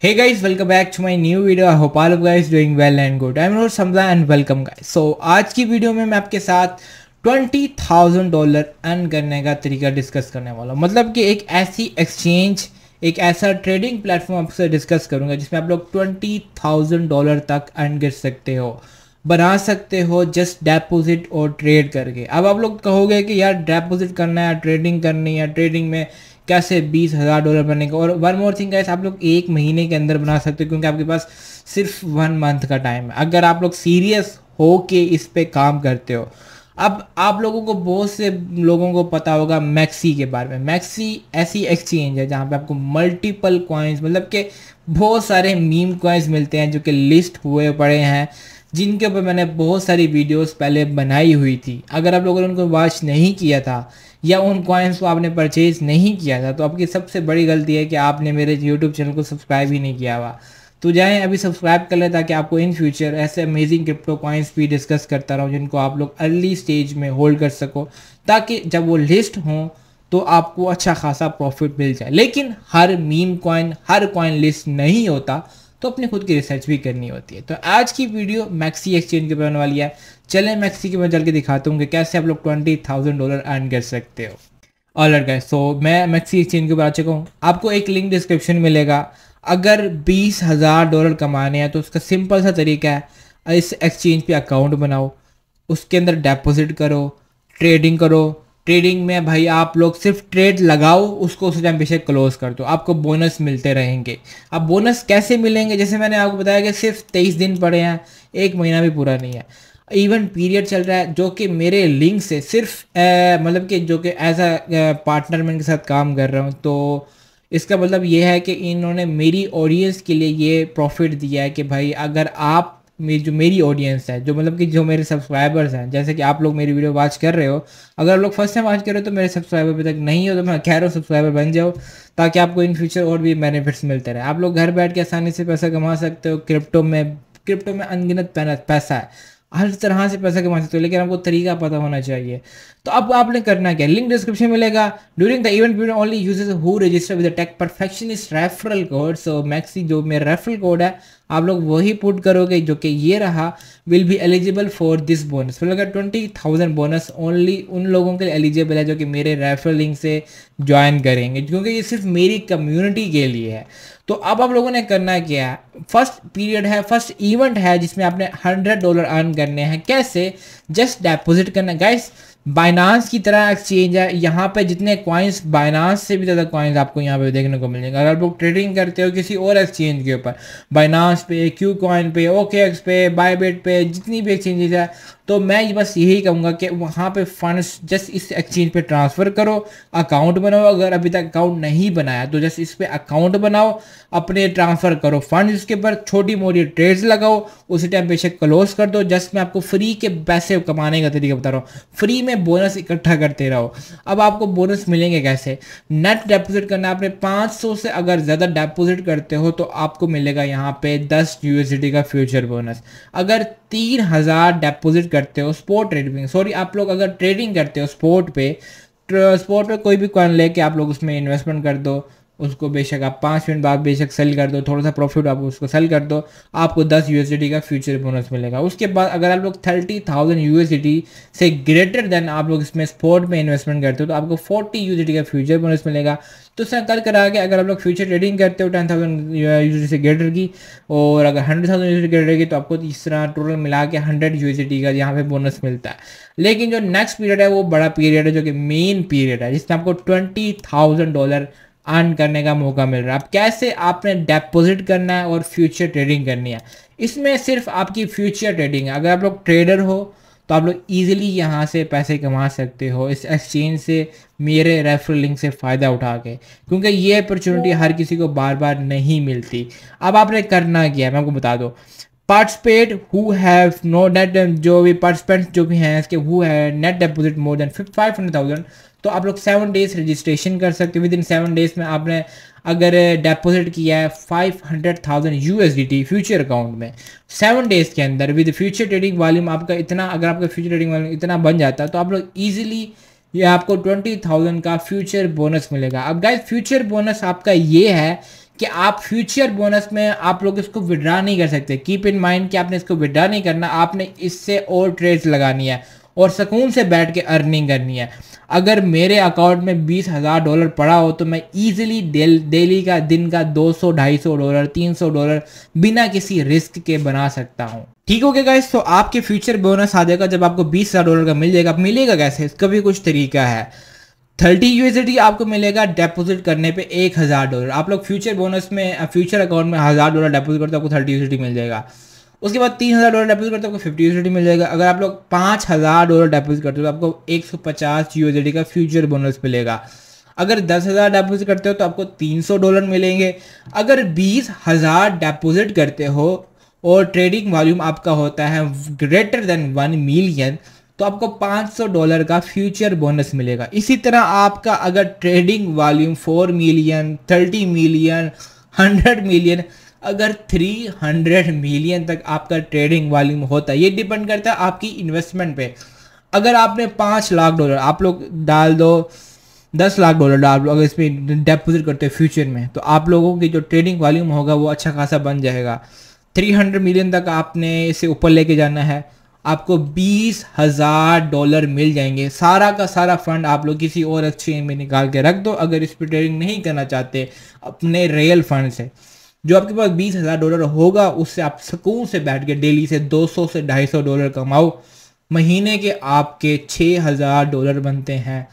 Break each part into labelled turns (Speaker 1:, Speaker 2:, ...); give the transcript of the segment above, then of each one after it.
Speaker 1: Hey guys, welcome back to my new video. I hope all of guys doing well and good. I'm Rohit Samza and welcome guys. So आज की video में मैं आपके साथ twenty thousand dollar earn करने का तरीका discuss करने वाला हूँ मतलब कि एक ऐसी एक्सचेंज एक ऐसा ट्रेडिंग प्लेटफॉर्म आपसे डिस्कस करूँगा जिसमें आप लोग ट्वेंटी थाउजेंड डॉलर तक अर्न कर सकते हो बना सकते हो जस्ट डेपोजिट और ट्रेड करके अब आप लोग कहोगे कि यार डेपोजिट करना है ट्रेडिंग करनी है ट्रेडिंग में कैसे बीस हज़ार डॉलर बनेगा और वन मोर थिंग कैसे आप लोग एक महीने के अंदर बना सकते हो क्योंकि आपके पास सिर्फ वन मंथ का टाइम है अगर आप लोग सीरियस हो के इस पर काम करते हो अब आप लोगों को बहुत से लोगों को पता होगा मैक्सी के बारे में मैक्सी ऐसी एक्सचेंज है जहाँ पे आपको मल्टीपल कॉइन्स मतलब के बहुत सारे मीम कॉइन्स मिलते हैं जो कि लिस्ट हुए पड़े हैं जिनके ऊपर मैंने बहुत सारी वीडियोस पहले बनाई हुई थी अगर आप लोगों ने उनको वॉच नहीं किया था या उन कॉइन्स को आपने परचेज़ नहीं किया था तो आपकी सबसे बड़ी गलती है कि आपने मेरे यूट्यूब चैनल को सब्सक्राइब ही नहीं किया हुआ तो जाए अभी सब्सक्राइब कर लें ताकि आपको इन फ्यूचर ऐसे अमेजिंग क्रिप्टो कॉइन्स भी डिस्कस करता रहूँ जिनको आप लोग अर्ली स्टेज में होल्ड कर सको ताकि जब वो लिस्ट हों तो आपको अच्छा खासा प्रॉफिट मिल जाए लेकिन हर मीम कॉइन हर कॉइन लिस्ट नहीं होता तो अपने खुद की रिसर्च भी करनी होती है तो आज की वीडियो मैक्सी एक्सचेंज के ऊपर वाली है चले मैक्सी के ऊपर चल के दिखाता हूँ कि कैसे आप लोग ट्वेंटी थाउजेंड डॉलर अर्न कर सकते हो ऑलर गए सो मैं मैक्सी एक्सचेंज के ऊपर आ चुका हूँ आपको एक लिंक डिस्क्रिप्शन मिलेगा अगर बीस हज़ार डॉलर कमाने हैं तो उसका सिंपल सा तरीका है इस एक्सचेंज पे अकाउंट बनाओ उसके अंदर डेपोजिट करो ट्रेडिंग करो ट्रेडिंग में भाई आप लोग सिर्फ ट्रेड लगाओ उसको उस टाइम पीछे क्लोज कर दो आपको बोनस मिलते रहेंगे अब बोनस कैसे मिलेंगे जैसे मैंने आपको बताया कि सिर्फ तेईस दिन पड़े हैं एक महीना भी पूरा नहीं है इवन पीरियड चल रहा है जो कि मेरे लिंक से सिर्फ मतलब कि जो कि एज अ पार्टनर मैं इनके साथ काम कर रहा हूँ तो इसका मतलब ये है कि इन्होंने मेरी ऑडियंस के लिए ये प्रॉफिट दिया है कि भाई अगर आप मेरी जो मेरी ऑडियंस है जो मतलब कि जो मेरे सब्सक्राइबर्स हैं जैसे कि आप लोग मेरी वीडियो वॉच कर रहे हो अगर आप लोग फर्स्ट टाइम वॉच कर रहे हो तो मेरे सब्सक्राइबर अभी तक नहीं हो तो मैं कह रहा हूँ सब्सक्राइबर बन जाओ ताकि आपको इन फ्यूचर और भी बेनिफिट्स मिलते रहे आप लोग घर बैठ के आसानी से पैसा कमा सकते हो क्रिप्टो में क्रिप्टो में अनगिनत पैसा है हर तरह से पैसा कमा सकते हो लेकिन आपको तरीका पता होना चाहिए तो अब आपने करना क्या लिंक डिस्क्रिप्शन मिलेगा during the event period only use who register with tech perfectionist referral code so मैक्सी जो मेरा रेफरल कोड है आप लोग वही पुट करोगे जो कि ये रहा will be eligible for this bonus फिर अगर ट्वेंटी थाउजेंड बोनस ओनली उन लोगों के लिए एलिजिबल है जो कि मेरे रेफरल लिंक से ज्वाइन करेंगे क्योंकि ये सिर्फ मेरी कम्युनिटी के लिए है तो अब आप लोगों ने करना क्या है फर्स्ट पीरियड है फर्स्ट इवेंट है जिसमें आपने हंड्रेड डॉलर अर्न करने हैं कैसे जस्ट डेपोजिट करना गाइस बाइनांस की तरह एक्सचेंज है यहाँ पे जितने क्वाइंस बाइनास से भी ज़्यादा कॉइन्स आपको यहाँ पे देखने को मिलेंगे अगर आप ट्रेडिंग करते हो किसी और एक्सचेंज के ऊपर बाइनास पे क्यू कॉइन पे ओके एक्स पे बायबेट पे जितनी भी एक्सचेंजेस है तो मैं बस यही कहूँगा कि वहाँ पे फंड्स जस्ट इस एक्सचेंज पे ट्रांसफ़र करो अकाउंट बनाओ अगर अभी तक अकाउंट नहीं बनाया तो जस्ट इस पर अकाउंट बनाओ अपने ट्रांसफ़र करो फंड के ऊपर छोटी मोटी ट्रेड्स लगाओ उसी टाइम बेशक क्लोज कर दो जस्ट मैं आपको फ्री के पैसे कमाने का तरीका बता रहा हूँ फ्री में बोनस इकट्ठा करते रहो अब आपको बोनस मिलेंगे कैसे नेट डेपोजिट करना आपने 500 से अगर ज़्यादा डेपोजिट करते हो तो आपको मिलेगा यहाँ पे 10 यूएसडी का फ्यूचर बोनस अगर तीन हज़ार डेपोजिट करते हो स्पोर्ट ट्रेडिंग सॉरी आप लोग अगर ट्रेडिंग करते हो स्पोर्ट पे स्पोर्ट पे कोई भी कॉइन लेके आप लोग उसमें इन्वेस्टमेंट कर दो उसको बेशक आप पाँच मिनट बाद बेशक सेल कर दो थोड़ा सा प्रॉफिट आप उसको सेल कर दो आपको दस यू का फ्यूचर बोनस मिलेगा उसके बाद अगर आप लोग थर्टी थाउजेंड से ग्रेटर देन आप लोग इसमें स्पोर्ट में इन्वेस्टमेंट करते हो तो आपको फोर्टी यू का फ्यूचर बोनस मिलेगा तो उसने कल करा कि अगर आप लोग फ्यूचर ट्रेडिंग करते हो टेन थाउजेंड यू से ग्रेटर की और अगर हंड्रेड थाउजेंड यू ग्रेटर की तो आपको इस तरह टोटल मिला के हंड्रेड यू का यहाँ पे बोनस मिलता है लेकिन जो नेक्स्ट पीरियड है वो बड़ा पीरियड है जो कि मेन पीरियड है जिसमें आपको ट्वेंटी थाउजेंड डॉलर अर्न करने का मौका मिल रहा है अब कैसे आपने डेपोजिट करना है और फ्यूचर ट्रेडिंग करनी है इसमें सिर्फ आपकी फ्यूचर ट्रेडिंग है अगर आप लोग ट्रेडर हो तो आप लोग ईजिली यहाँ से पैसे कमा सकते हो इस एक्सचेंज से मेरे रेफरल लिंक से फ़ायदा उठा के क्योंकि ये अपॉर्चुनिटी हर किसी को बार बार नहीं मिलती अब आपने करना क्या है मैं आपको बता दो participate who have no net जो भी पार्टिसिपेंट्स जो भी हैं इसके हु है net deposit more than five hundred thousand तो आप लोग सेवन डेज रजिस्ट्रेशन कर सकते हो विद इन सेवन डेज में आपने अगर डिपोजिट किया है five hundred thousand U S D T future account में सेवन डेज के अंदर विद फ्यूचर ट्रेडिंग वॉल्यूम आपका इतना अगर आपका फ्यूचर ट्रेडिंग वॉल्यूम इतना बन जाता है तो आप लोग ईजिली ये आपको ट्वेंटी थाउजेंड का फ्यूचर बोनस मिलेगा अब गाइज फ्यूचर बोनस आपका ये है कि आप फ्यूचर बोनस में आप लोग इसको विड्रा नहीं कर सकते कीप इन माइंड कि आपने इसको विड्रा नहीं करना आपने इससे और ट्रेड्स लगानी है और सुकून से बैठ के अर्निंग करनी है अगर मेरे अकाउंट में बीस हज़ार डॉलर पड़ा हो तो मैं ईजिली डेली का दिन का दो सौ ढाई सौ डॉलर तीन सौ डॉलर बिना किसी रिस्क के बना सकता हूँ ठीक हो गया गाइस तो आपके फ्यूचर बोनस आ जाएगा जब आपको बीस हज़ार डॉलर का मिल जाएगा मिलेगा कैसे इसका भी कुछ तरीका है थर्टी यूएसडी आपको मिलेगा डिपॉजिट करने पे एक हज़ार डॉलर आप लोग फ्यूचर बोनस में फ्यूचर अकाउंट में हज़ार डॉलर डिपॉजिट करते हो आपको थर्टी यूएसडी मिल जाएगा उसके बाद तीन हज़ार डॉलर डिपॉजिट करते हो आपको फिफ्टी यूएसडी मिल जाएगा अगर आप लोग पाँच हज़ार डॉलर डिपॉजिट करते हो तो आपको एक सौ पचास यूएसडी का फ्यूचर बोनस मिलेगा अगर दस हज़ार डेपोजिट करते हो तो आपको तीन सौ डॉलर मिलेंगे अगर बीस हज़ार डेपोजिट करते हो और ट्रेडिंग वॉल्यूम आपका होता है ग्रेटर देन वन मिलियन तो आपको 500 डॉलर का फ्यूचर बोनस मिलेगा इसी तरह आपका अगर trading volume 4 million 30 million 100 million अगर 300 मिलियन तक आपका ट्रेडिंग वॉल्यूम होता है ये डिपेंड करता है आपकी इन्वेस्टमेंट पे अगर आपने पाँच लाख डॉलर आप लोग डाल दो दस लाख डॉलर डाल लोग अगर इसमें डिपोजिट करते हैं फ्यूचर में तो आप लोगों की जो ट्रेडिंग वॉल्यूम होगा वो अच्छा खासा बन जाएगा 300 मिलियन तक आपने इसे ऊपर लेके जाना है आपको बीस हज़ार डॉलर मिल जाएंगे सारा का सारा फंड आप लोग किसी और अच्छे में निकाल के रख दो अगर इस पर ट्रेडिंग नहीं करना चाहते अपने रियल फंड से जो आपके पास बीस हज़ार डॉलर होगा उससे आप सुकून से बैठ के डेली से दो सौ से ढाई सौ डॉलर कमाओ महीने के आपके छः हज़ार डॉलर बनते हैं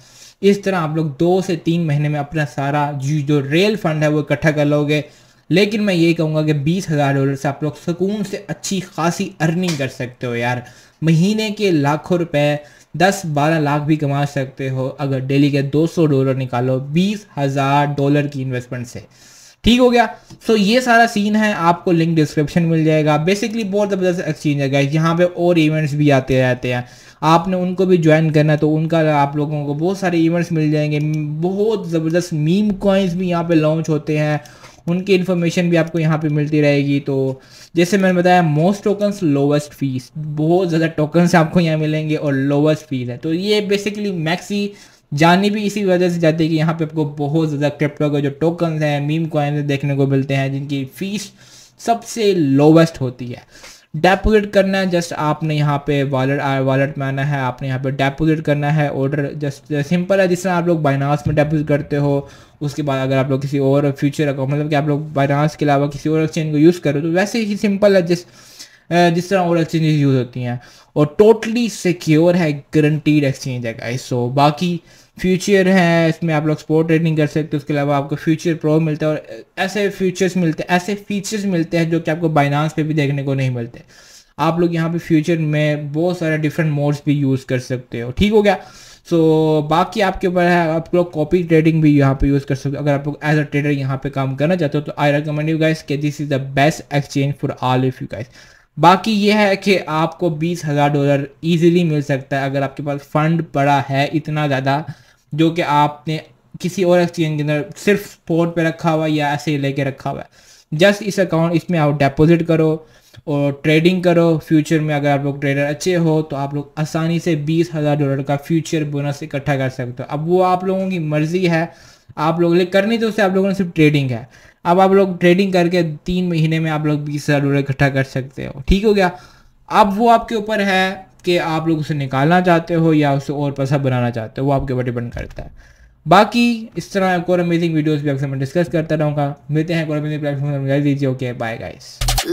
Speaker 1: इस तरह आप लोग दो से तीन महीने में अपना सारा जो रियल फंड है वो इकट्ठा कर लोगे लेकिन मैं ये कहूँगा कि बीस हज़ार डॉलर से आप लोग सुकून से अच्छी खासी अर्निंग कर सकते हो यार महीने के लाखों रुपए दस बारह लाख भी कमा सकते हो अगर डेली के दो सौ डॉलर निकालो बीस हज़ार डॉलर की इन्वेस्टमेंट से ठीक हो गया सो so, ये सारा सीन है आपको लिंक डिस्क्रिप्शन मिल जाएगा बेसिकली बहुत ज़बरदस्त एक्सचेंज है गाइस यहाँ पे और इवेंट्स भी आते रहते हैं आपने उनको भी ज्वाइन करना है तो उनका आप लोगों को बहुत सारे इवेंट्स मिल जाएंगे बहुत ज़बरदस्त मीम कॉइन्स भी यहाँ पे लॉन्च होते हैं उनकी इन्फॉर्मेशन भी आपको यहाँ पे मिलती रहेगी तो जैसे मैंने बताया मोस्ट टोकन्स लोवेस्ट फीस बहुत ज़्यादा टोकन्स आपको यहाँ मिलेंगे और लोवेस्ट फीस है तो ये बेसिकली मैक्सी जानी भी इसी वजह से जाती है कि यहाँ पे आपको बहुत ज़्यादा क्रिप्टो के जो टोकन्स हैं मीम कॉइन देखने को मिलते हैं जिनकी फीस सबसे लोवेस्ट होती है डेपोजिट करना है जस्ट आपने यहाँ पे वॉलेट वॉलेट में आना है आपने यहाँ पे डेपोजिट करना है ऑर्डर जस्ट सिंपल है जिस तरह आप लोग बाइनास में डेपोजिट करते हो उसके बाद अगर आप लोग किसी और फ्यूचर अकाउंट मतलब कि आप लोग बाइनास के अलावा किसी और एक्सचेंज को यूज़ करो तो वैसे ही सिंपल है जिस जिस तरह और एक्सचेंजेस यूज़ होती हैं और टोटली सिक्योर है गारंटीड एक्सचेंज है सो बाकी फ्यूचर है इसमें आप लोग स्पोर्ट ट्रेडिंग कर सकते हो उसके अलावा आपको फ्यूचर प्रो मिलता है और ऐसे फ्यूचर्स मिलते हैं ऐसे फीचर्स मिलते हैं जो कि आपको बाइनांस पे भी देखने को नहीं मिलते आप लोग यहाँ पे फ्यूचर में बहुत सारे डिफरेंट मोड्स भी यूज़ कर सकते हो ठीक हो गया सो so, बाकी आपके ऊपर है आप लोग कॉपी ट्रेडिंग भी यहाँ पे यूज़ कर सकते हो अगर आप लोग एज अ ट्रेडर यहाँ पे काम करना चाहते हो तो आई रिकमेंड यू गाइस के this is the best exchange for all of you guys बाकी ये है कि आपको बीस हज़ार डॉलर ईजिली मिल सकता है अगर आपके पास फंड पड़ा है इतना ज़्यादा जो कि आपने किसी और एक्सचेंज के अंदर सिर्फ पोर्ट पे रखा हुआ या ऐसे ही लेके रखा हुआ है जस्ट इस अकाउंट इसमें आप डिपॉजिट करो और ट्रेडिंग करो फ्यूचर में अगर आप लोग ट्रेडर अच्छे हो तो आप लोग आसानी से बीस हज़ार डॉलर का फ्यूचर बोनस इकट्ठा कर सकते हो अब वो आप लोगों की मर्जी है आप लोग ले करनी तो उससे आप लोगों ने सिर्फ ट्रेडिंग है अब आप लोग ट्रेडिंग करके तीन महीने में आप लोग बीस हज़ार डॉलर इकट्ठा कर सकते हो ठीक हो गया अब वो आपके ऊपर है कि आप लोग उसे निकालना चाहते हो या उसे और पैसा बनाना चाहते हो वो आपके ऊपर डिपेंड करता है बाकी इस तरह एक और अमेजिंग वीडियोस भी अक्सर मैं डिस्कस करता रहूँगा मिलते हैं एक और अमेजिंग प्लेटफॉर्म कर दीजिए ओके बाय गाइस